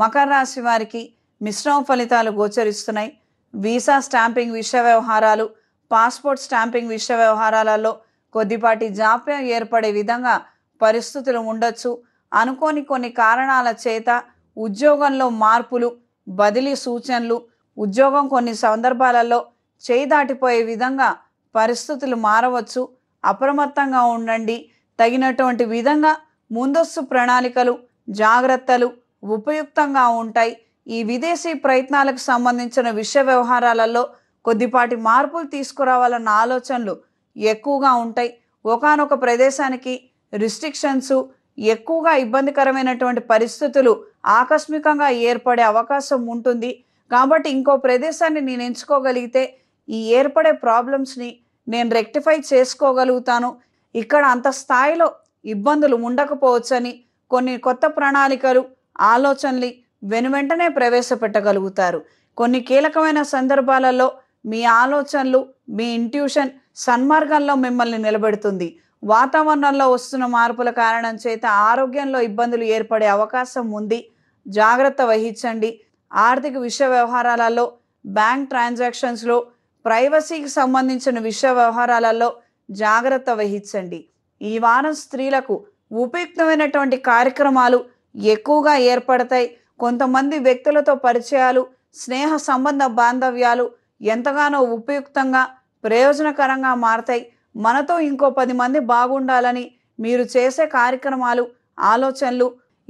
మకర రాశి వారికి మిశ్రమ ఫలితాలు గోచరిస్తున్నాయి వీసా స్టాంపింగ్ విషయ వ్యవహారాలు పాస్పోర్ట్ స్టాంపింగ్ విషయ వ్యవహారాలలో కొద్దిపాటి జాప్యం ఏర్పడే విధంగా పరిస్థితులు ఉండొచ్చు అనుకోని కొన్ని కారణాల చేత ఉద్యోగంలో మార్పులు బదిలీ సూచనలు ఉద్యోగం కొన్ని సందర్భాలలో చేదాటిపోయే విధంగా పరిస్థితులు మారవచ్చు అప్రమత్తంగా ఉండండి తగినటువంటి విధంగా ముందస్తు ప్రణాళికలు జాగ్రత్తలు ఉపయుక్తంగా ఉంటాయి ఈ విదేశీ ప్రయత్నాలకు సంబంధించిన విషయ వ్యవహారాలలో కొద్దిపాటి మార్పులు తీసుకురావాలన్న ఆలోచనలు ఎక్కువగా ఉంటాయి ఒకనొక ప్రదేశానికి రిస్ట్రిక్షన్స్ ఎక్కువగా ఇబ్బందికరమైనటువంటి పరిస్థితులు ఆకస్మికంగా ఏర్పడే అవకాశం ఉంటుంది కాబట్టి ఇంకో ప్రదేశాన్ని నేను ఎంచుకోగలిగితే ఈ ఏర్పడే ప్రాబ్లమ్స్ని నేను రెక్టిఫై చేసుకోగలుగుతాను ఇక్కడ అంత స్థాయిలో ఇబ్బందులు ఉండకపోవచ్చని కొన్ని కొత్త ప్రణాళికలు ఆలోచనలు వెనువెంటనే ప్రవేశపెట్టగలుగుతారు కొన్ని కీలకమైన సందర్భాలలో మీ ఆలోచనలు మీ ఇంట్యూషన్ సన్మార్గంలో మిమ్మల్ని నిలబెడుతుంది వాతావరణంలో వస్తున్న మార్పుల కారణం చేత ఆరోగ్యంలో ఇబ్బందులు ఏర్పడే అవకాశం ఉంది జాగ్రత్త వహించండి ఆర్థిక విషయ వ్యవహారాలలో బ్యాంక్ ట్రాన్సాక్షన్స్లో ప్రైవసీకి సంబంధించిన విషయ వ్యవహారాలలో జాగ్రత్త వహించండి ఈ వారం స్త్రీలకు ఉపయుక్తమైనటువంటి కార్యక్రమాలు ఎక్కువగా ఏర్పడతాయి కొంతమంది వ్యక్తులతో పరిచయాలు స్నేహ సంబంధ బాంధవ్యాలు ఎంతగానో ఉపయుక్తంగా ప్రయోజనకరంగా మారతాయి మనతో ఇంకో పది మంది బాగుండాలని మీరు చేసే కార్యక్రమాలు ఆలోచనలు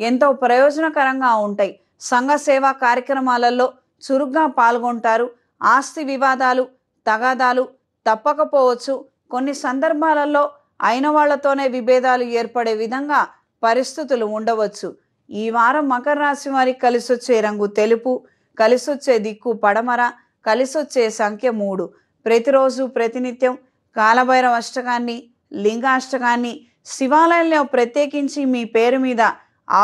ఎంతో ప్రయోజనకరంగా ఉంటాయి సంఘ సేవా కార్యక్రమాలలో చురుగ్గా పాల్గొంటారు ఆస్తి వివాదాలు తగాదాలు తప్పకపోవచ్చు కొన్ని సందర్భాలలో అయిన వాళ్లతోనే విభేదాలు ఏర్పడే విధంగా పరిస్థితులు ఉండవచ్చు ఈ వారం మకర రాశి వారికి కలిసొచ్చే రంగు తెలుపు కలిసొచ్చే దిక్కు పడమర కలిసొచ్చే సంఖ్య మూడు ప్రతిరోజు ప్రతినిత్యం కాలభైరవ అష్టకాన్ని లింగాష్టకాన్ని శివాలయంలో ప్రత్యేకించి మీ పేరు మీద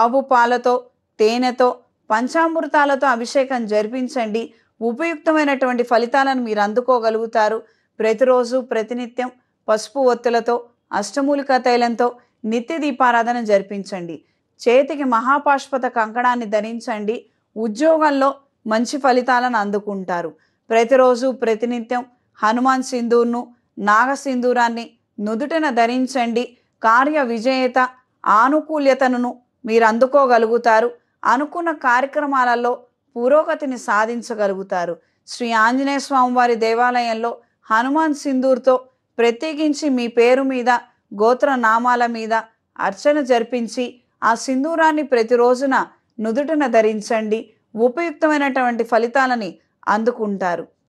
ఆవు పాలతో తేనెతో పంచామృతాలతో అభిషేకం జరిపించండి ఉపయుక్తమైనటువంటి ఫలితాలను మీరు అందుకోగలుగుతారు ప్రతిరోజు ప్రతినిత్యం పసుపు ఒత్తులతో అష్టమూలిక తైలంతో నిత్య దీపారాధన జరిపించండి చేతికి మహాపాష్పత కంకణాన్ని ధరించండి ఉద్యోగంలో మంచి ఫలితాలను అందుకుంటారు ప్రతిరోజు ప్రతినిత్యం హనుమాన్ సింధూర్ను నాగసింధూరాన్ని నుదుటిన ధరించండి కార్య విజేత ఆనుకూల్యతను మీరు అందుకోగలుగుతారు అనుకున్న కార్యక్రమాలలో పురోగతిని సాధించగలుగుతారు శ్రీ ఆంజనేయ స్వామి వారి దేవాలయంలో హనుమాన్ సింధూర్తో ప్రత్యేకించి మీ పేరు మీద గోత్ర నామాల మీద అర్చన జరిపించి ఆ సింధూరాన్ని ప్రతిరోజున నుదుటన ధరించండి ఉపయుక్తమైనటువంటి ఫలితాలని అందుకుంటారు